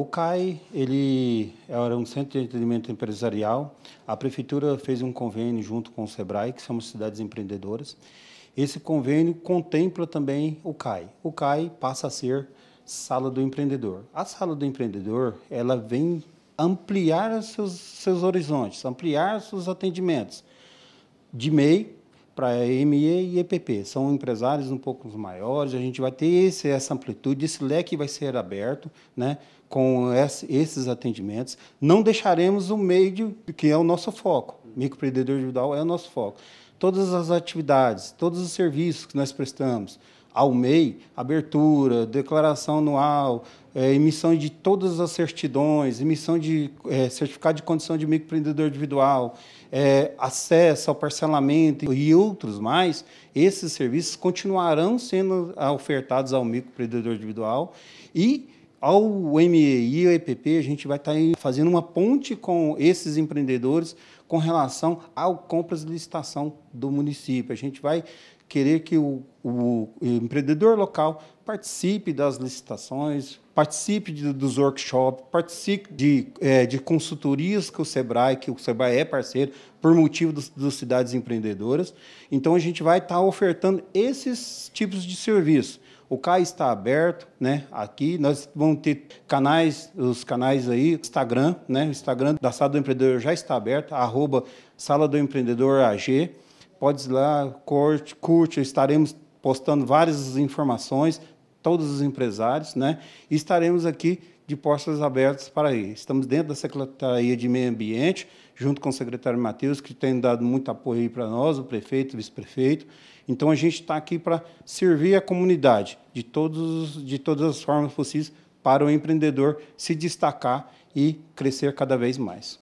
O CAI ele era um centro de atendimento empresarial. A prefeitura fez um convênio junto com o SEBRAE, que são cidades empreendedoras. Esse convênio contempla também o CAI. O CAI passa a ser Sala do Empreendedor. A Sala do Empreendedor, ela vem ampliar seus, seus horizontes, ampliar seus atendimentos de MEI para ME e EPP. São empresários um pouco maiores, a gente vai ter esse, essa amplitude, esse leque vai ser aberto né, com esses atendimentos. Não deixaremos o meio, de, que é o nosso foco, microempreendedor individual é o nosso foco. Todas as atividades, todos os serviços que nós prestamos, ao MEI, abertura, declaração anual, é, emissão de todas as certidões, emissão de é, certificado de condição de microempreendedor individual, é, acesso ao parcelamento e outros mais, esses serviços continuarão sendo ofertados ao microempreendedor individual e ao MEI e ao EPP, a gente vai estar tá fazendo uma ponte com esses empreendedores com relação ao compras e licitação do município. A gente vai querer que o, o, o empreendedor local participe das licitações, participe de, dos workshops, participe de, é, de consultorias que o SEBRAE, que o SEBRAE é parceiro, por motivo dos, dos cidades empreendedoras. Então, a gente vai estar tá ofertando esses tipos de serviço o CAI está aberto, né? Aqui nós vamos ter canais, os canais aí, Instagram, né? O Instagram da Sala do Empreendedor já está aberto, arroba Sala do Empreendedor AG. Pode ir lá, curte, curte, estaremos postando várias informações, todos os empresários, né? E estaremos aqui de portas abertas para ir. Estamos dentro da Secretaria de Meio Ambiente, junto com o secretário Matheus, que tem dado muito apoio para nós, o prefeito, o vice-prefeito. Então, a gente está aqui para servir a comunidade de, todos, de todas as formas possíveis para o empreendedor se destacar e crescer cada vez mais.